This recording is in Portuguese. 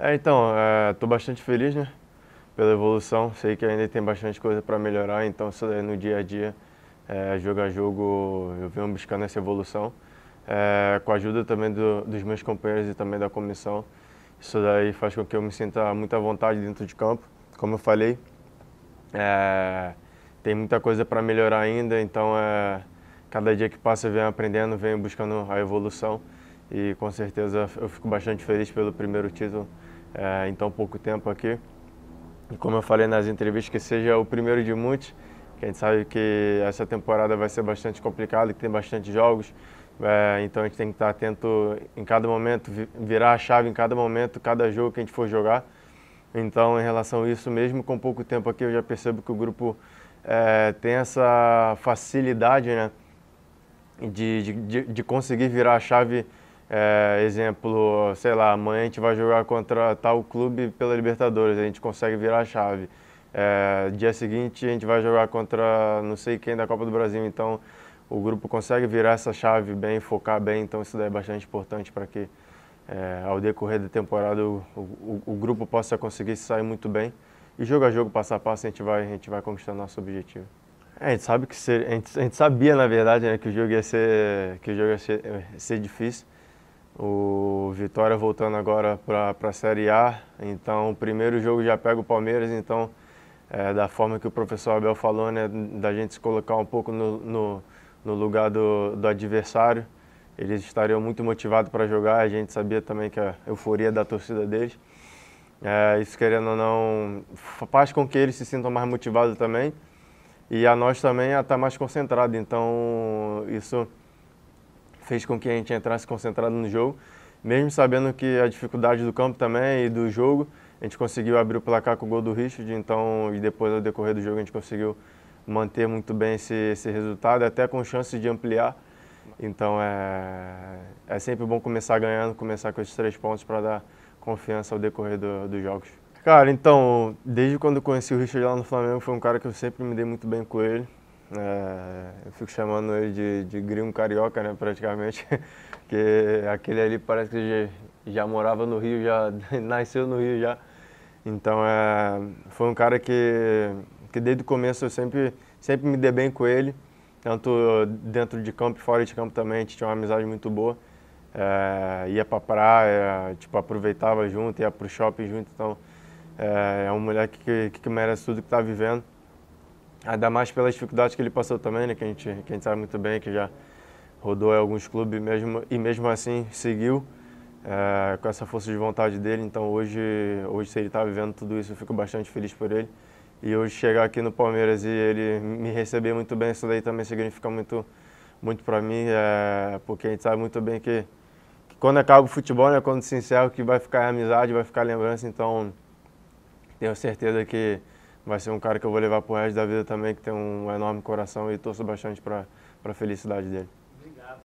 É, então, estou é, bastante feliz, né? Pela evolução, sei que ainda tem bastante coisa para melhorar, então isso daí no dia a dia, é, jogo a jogo, eu venho buscando essa evolução. É, com a ajuda também do, dos meus companheiros e também da comissão, isso daí faz com que eu me sinta muito à vontade dentro de campo. Como eu falei, é, tem muita coisa para melhorar ainda, então é, cada dia que passa eu venho aprendendo, venho buscando a evolução e com certeza eu fico bastante feliz pelo primeiro título é, em tão pouco tempo aqui. E como eu falei nas entrevistas, que seja o primeiro de muitos, que a gente sabe que essa temporada vai ser bastante complicada, que tem bastante jogos, é, então a gente tem que estar atento em cada momento, virar a chave em cada momento, cada jogo que a gente for jogar. Então, em relação a isso, mesmo com pouco tempo aqui, eu já percebo que o grupo é, tem essa facilidade né, de, de, de conseguir virar a chave é, exemplo, sei lá, amanhã a gente vai jogar contra tal clube pela Libertadores, a gente consegue virar a chave. É, dia seguinte a gente vai jogar contra não sei quem da Copa do Brasil, então o grupo consegue virar essa chave bem, focar bem, então isso daí é bastante importante para que é, ao decorrer da temporada o, o, o, grupo possa conseguir sair muito bem. E jogo a jogo, passo a passo, a gente vai, a gente vai conquistando nosso objetivo. É, a gente sabe que ser, a, gente, a gente sabia na verdade né, que o jogo ia ser que o jogo ia ser, ia é, ser difícil. O Vitória voltando agora para a Série A, então o primeiro jogo já pega o Palmeiras, então é, da forma que o professor Abel falou, né, da gente se colocar um pouco no, no, no lugar do, do, adversário, eles estariam muito motivados para jogar, a gente sabia também que a euforia da torcida deles, é, isso querendo ou não, faz com que eles se sintam mais motivados também, e a nós também a estar tá mais concentrado, então isso fez com que a gente entrasse concentrado no jogo. Mesmo sabendo que a dificuldade do campo também e do jogo, a gente conseguiu abrir o placar com o gol do Richard, então, e depois ao decorrer do jogo a gente conseguiu manter muito bem esse, esse resultado, até com chance de ampliar. Então é, é sempre bom começar ganhando, começar com esses três pontos para dar confiança ao decorrer do, dos jogos. Cara, então, desde quando eu conheci o Richard lá no Flamengo, foi um cara que eu sempre me dei muito bem com ele. É, eu fico chamando ele de, de gringo carioca, né, praticamente, porque aquele ali parece que já, já, morava no Rio, já nasceu no Rio já. Então, é, foi um cara que, que desde o começo eu sempre, sempre me dei bem com ele, tanto dentro de campo e fora de campo também, a gente tinha uma amizade muito boa. É, ia pra praia, tipo, aproveitava junto, ia pro shopping junto, então é, é um moleque que, que merece tudo que tá vivendo. Ainda mais pelas dificuldades que ele passou também, né? Que a gente, que a gente sabe muito bem, que já rodou em alguns clubes mesmo, e mesmo assim seguiu é, com essa força de vontade dele. Então hoje, hoje se ele está vivendo tudo isso, eu fico bastante feliz por ele. E hoje chegar aqui no Palmeiras e ele me receber muito bem, isso daí também significa muito, muito para mim, é, porque a gente sabe muito bem que, que, quando acaba o futebol, né, quando se encerra, o que vai ficar é amizade, vai ficar lembrança. Então tenho certeza que vai ser um cara que eu vou levar pro resto da vida também, que tem um enorme coração e torço bastante para a felicidade dele. Obrigado.